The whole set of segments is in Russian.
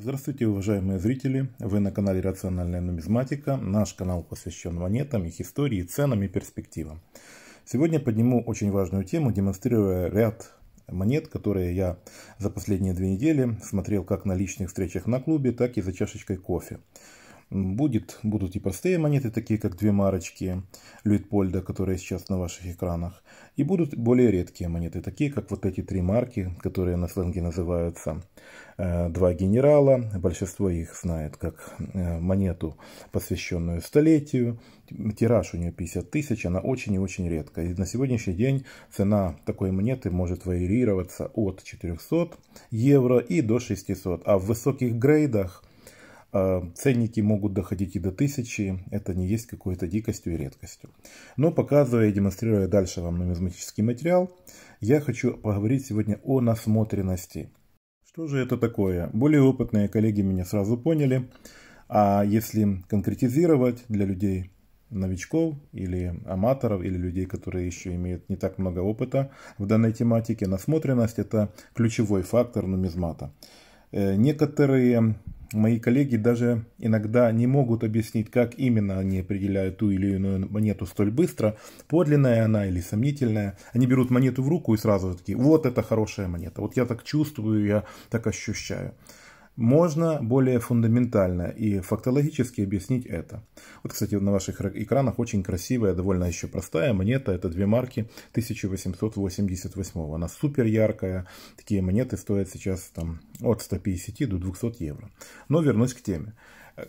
Здравствуйте, уважаемые зрители! Вы на канале «Рациональная нумизматика», наш канал посвящен монетам, их истории, ценам и перспективам. Сегодня подниму очень важную тему, демонстрируя ряд монет, которые я за последние две недели смотрел как на личных встречах на клубе, так и за чашечкой кофе будет, будут и простые монеты, такие как две марочки Люитпольда, которые сейчас на ваших экранах. И будут более редкие монеты, такие как вот эти три марки, которые на сленге называются э, «Два генерала». Большинство их знает как э, монету, посвященную столетию. Тираж у нее 50 тысяч, она очень и очень редкая. И на сегодняшний день цена такой монеты может варьироваться от 400 евро и до 600. А в высоких грейдах а, ценники могут доходить и до тысячи, это не есть какой-то дикостью и редкостью. Но показывая и демонстрируя дальше вам нумизматический материал, я хочу поговорить сегодня о насмотренности. Что же это такое? Более опытные коллеги меня сразу поняли, а если конкретизировать для людей, новичков или аматоров, или людей, которые еще имеют не так много опыта в данной тематике, насмотренность – это ключевой фактор нумизмата. Э, некоторые мои коллеги даже иногда не могут объяснить, как именно они определяют ту или иную монету столь быстро, подлинная она или сомнительная. Они берут монету в руку и сразу такие, вот это хорошая монета, вот я так чувствую, я так ощущаю. Можно более фундаментально и фактологически объяснить это. Вот, кстати, на ваших экранах очень красивая, довольно еще простая монета. Это две марки 1888. Она супер яркая. Такие монеты стоят сейчас там, от 150 до 200 евро. Но вернусь к теме.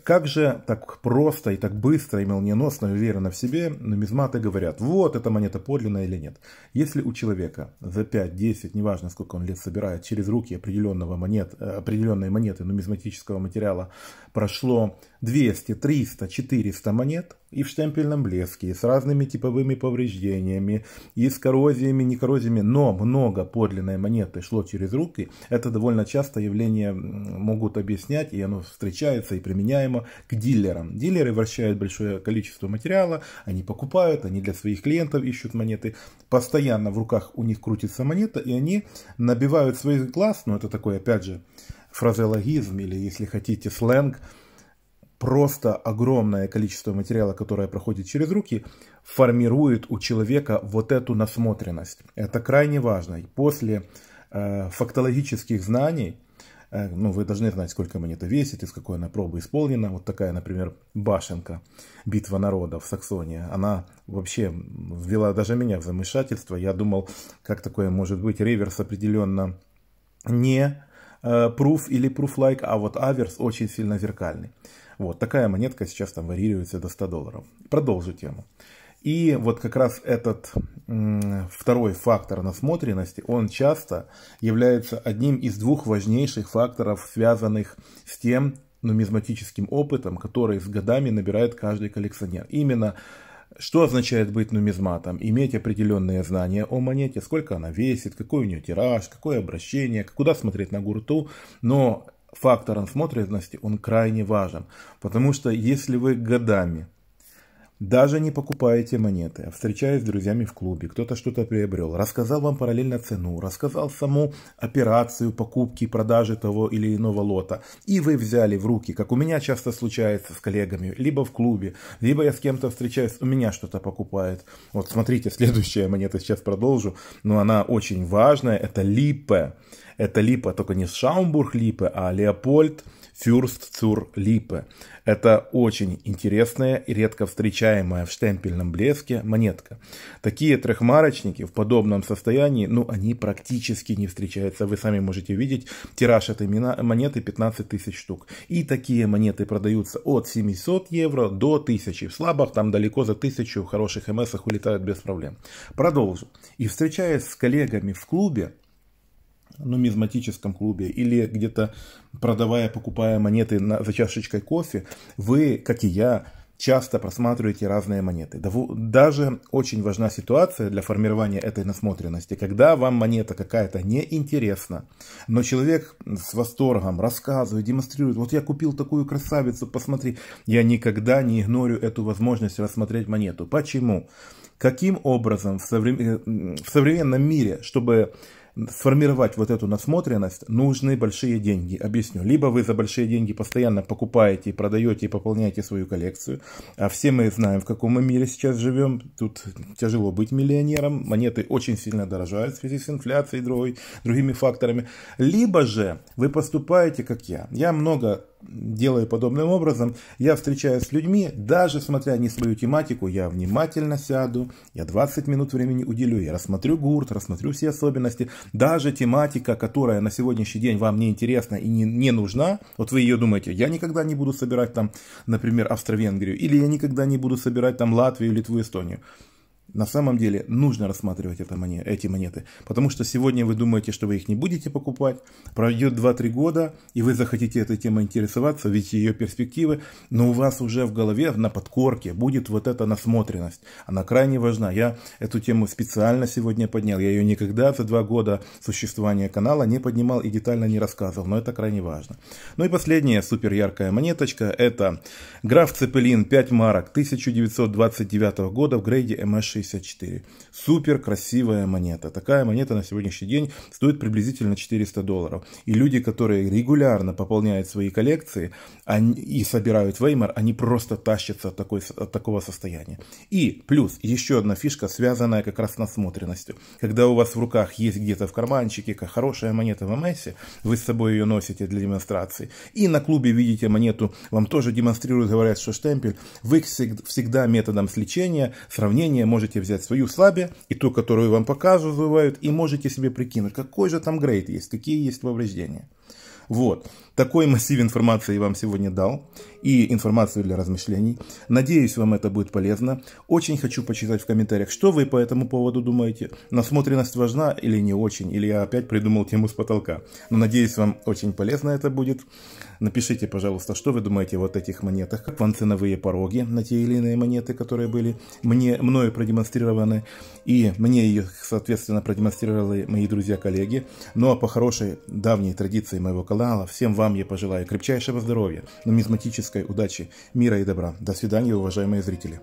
Как же так просто и так быстро и молниеносно и уверенно в себе нумизматы говорят, вот эта монета подлинная или нет. Если у человека за 5-10, неважно сколько он лет собирает, через руки определенного монет, э, определенной монеты нумизматического материала прошло 200, 300, 400 монет, и в штемпельном блеске, и с разными типовыми повреждениями, и с коррозиями, не коррозиями, но много подлинной монеты шло через руки. Это довольно часто явление могут объяснять, и оно встречается и применяемо к дилерам. Дилеры вращают большое количество материала, они покупают, они для своих клиентов ищут монеты. Постоянно в руках у них крутится монета, и они набивают своих глаз, ну это такой, опять же, фразеологизм или, если хотите, сленг – просто огромное количество материала, которое проходит через руки, формирует у человека вот эту насмотренность. Это крайне важно. И после э, фактологических знаний, э, ну, вы должны знать, сколько монета весит, из какой она пробы исполнена. Вот такая, например, башенка «Битва народов» в Саксонии. Она вообще ввела даже меня в замешательство. Я думал, как такое может быть. Реверс определенно не э, proof или proof-like, а вот аверс очень сильно зеркальный. Вот такая монетка сейчас там варьируется до 100 долларов. Продолжу тему. И вот как раз этот второй фактор насмотренности, он часто является одним из двух важнейших факторов, связанных с тем нумизматическим опытом, который с годами набирает каждый коллекционер. Именно что означает быть нумизматом? Иметь определенные знания о монете, сколько она весит, какой у нее тираж, какое обращение, куда смотреть на гурту. Но фактор осмотренности, он крайне важен. Потому что если вы годами даже не покупаете монеты, а встречаясь с друзьями в клубе, кто-то что-то приобрел, рассказал вам параллельно цену, рассказал саму операцию покупки и продажи того или иного лота, и вы взяли в руки, как у меня часто случается с коллегами, либо в клубе, либо я с кем-то встречаюсь, у меня что-то покупает. Вот смотрите, следующая монета, сейчас продолжу, но она очень важная, это липе. Это Липа, только не Шаумбург Липе, а Леопольд Фюрст Цур Липе. Это очень интересная и редко встречаемая в штемпельном блеске монетка. Такие трехмарочники в подобном состоянии, ну, они практически не встречаются. Вы сами можете видеть, тираж этой монеты 15 тысяч штук. И такие монеты продаются от 700 евро до 1000. В слабах там далеко за 1000 в хороших МСах улетают без проблем. Продолжу. И встречаясь с коллегами в клубе, нумизматическом клубе или где-то продавая, покупая монеты на, за чашечкой кофе, вы, как и я, часто просматриваете разные монеты. Даже очень важна ситуация для формирования этой насмотренности, когда вам монета какая-то неинтересна, но человек с восторгом рассказывает, демонстрирует, вот я купил такую красавицу, посмотри, я никогда не игнорю эту возможность рассмотреть монету. Почему? Каким образом в, современ... Э, в современном мире, чтобы сформировать вот эту насмотренность, нужны большие деньги. Объясню. Либо вы за большие деньги постоянно покупаете, продаете и пополняете свою коллекцию. А все мы знаем, в каком мы мире сейчас живем. Тут тяжело быть миллионером. Монеты очень сильно дорожают в связи с инфляцией и другой, другими факторами. Либо же вы поступаете, как я. Я много делаю подобным образом, я встречаюсь с людьми, даже смотря не свою тематику, я внимательно сяду, я 20 минут времени уделю, я рассмотрю гурт, рассмотрю все особенности, даже тематика, которая на сегодняшний день вам не интересна и не, не нужна, вот вы ее думаете, я никогда не буду собирать там, например, Австро-Венгрию, или я никогда не буду собирать там Латвию, Литву, Эстонию на самом деле нужно рассматривать это монет, эти монеты, потому что сегодня вы думаете, что вы их не будете покупать, пройдет 2-3 года, и вы захотите этой темой интересоваться, видите ее перспективы, но у вас уже в голове, на подкорке будет вот эта насмотренность. Она крайне важна. Я эту тему специально сегодня поднял, я ее никогда за 2 года существования канала не поднимал и детально не рассказывал, но это крайне важно. Ну и последняя супер яркая монеточка, это граф Цепелин 5 марок 1929 года в грейде МШ 64. Супер красивая монета. Такая монета на сегодняшний день стоит приблизительно 400 долларов. И люди, которые регулярно пополняют свои коллекции они, и собирают Веймар, они просто тащатся от, такой, от такого состояния. И плюс еще одна фишка, связанная как раз с насмотренностью. Когда у вас в руках есть где-то в карманчике хорошая монета в МС, вы с собой ее носите для демонстрации, и на клубе видите монету, вам тоже демонстрируют, говорят, что штемпель, вы всегда методом сличения, сравнения можете можете взять свою слабе и ту, которую вам показывают, и можете себе прикинуть, какой же там грейд есть, какие есть повреждения. Вот. Такой массив информации я вам сегодня дал. И информацию для размышлений. Надеюсь, вам это будет полезно. Очень хочу почитать в комментариях, что вы по этому поводу думаете. Насмотренность важна или не очень? Или я опять придумал тему с потолка? Но надеюсь, вам очень полезно это будет. Напишите, пожалуйста, что вы думаете о вот этих монетах. Как вам ценовые пороги на те или иные монеты, которые были мне, мною продемонстрированы. И мне их, соответственно, продемонстрировали мои друзья-коллеги. Ну а по хорошей давней традиции моего коллега, канала. Всем вам я пожелаю крепчайшего здоровья, нумизматической удачи, мира и добра. До свидания, уважаемые зрители.